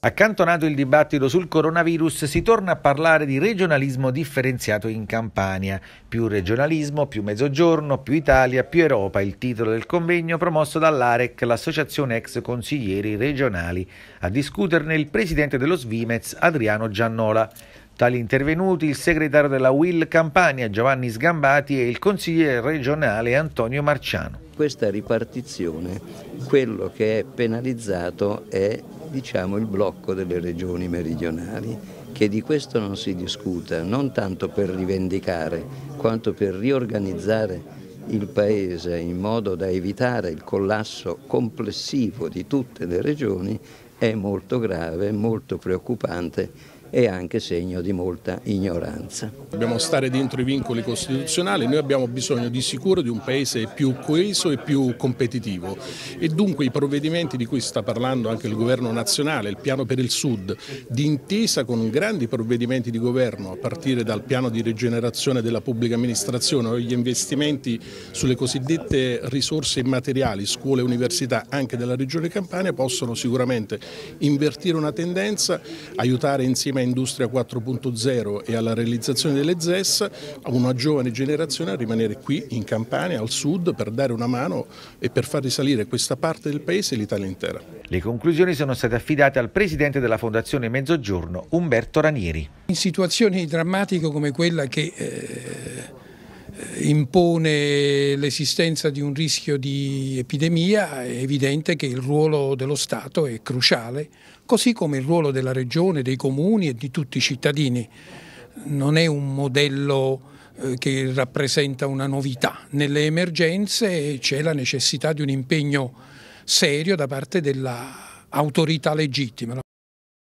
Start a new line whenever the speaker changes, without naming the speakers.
Accantonato il dibattito sul coronavirus, si torna a parlare di regionalismo differenziato in Campania. Più regionalismo, più mezzogiorno, più Italia, più Europa, il titolo del convegno promosso dall'AREC, l'associazione ex consiglieri regionali. A discuterne il presidente dello Svimez, Adriano Giannola. Tali intervenuti il segretario della Will Campania, Giovanni Sgambati, e il consigliere regionale Antonio Marciano.
Questa ripartizione, quello che è penalizzato è diciamo, il blocco delle regioni meridionali, che di questo non si discuta, non tanto per rivendicare, quanto per riorganizzare il Paese in modo da evitare il collasso complessivo di tutte le regioni è molto grave, molto preoccupante è anche segno di molta ignoranza.
Dobbiamo stare dentro i vincoli costituzionali, noi abbiamo bisogno di sicuro di un paese più coeso e più competitivo e dunque i provvedimenti di cui sta parlando anche il governo nazionale, il piano per il sud, d'intesa con grandi provvedimenti di governo a partire dal piano di rigenerazione della pubblica amministrazione o gli investimenti sulle cosiddette risorse immateriali, scuole e università anche della regione Campania possono sicuramente invertire una tendenza, aiutare insieme programma Industria 4.0 e alla realizzazione delle ZES a una giovane generazione a rimanere qui in Campania, al sud, per dare una
mano e per far risalire questa parte del paese e l'Italia intera. Le conclusioni sono state affidate al presidente della Fondazione Mezzogiorno, Umberto Ranieri. In situazioni drammatiche come
quella che eh, impone l'esistenza di un rischio di epidemia, è evidente che il ruolo dello Stato è cruciale, così come il ruolo della Regione, dei comuni e di tutti i cittadini. Non è un modello eh, che rappresenta una novità. Nelle emergenze c'è la necessità di un impegno serio da parte dell'autorità legittima.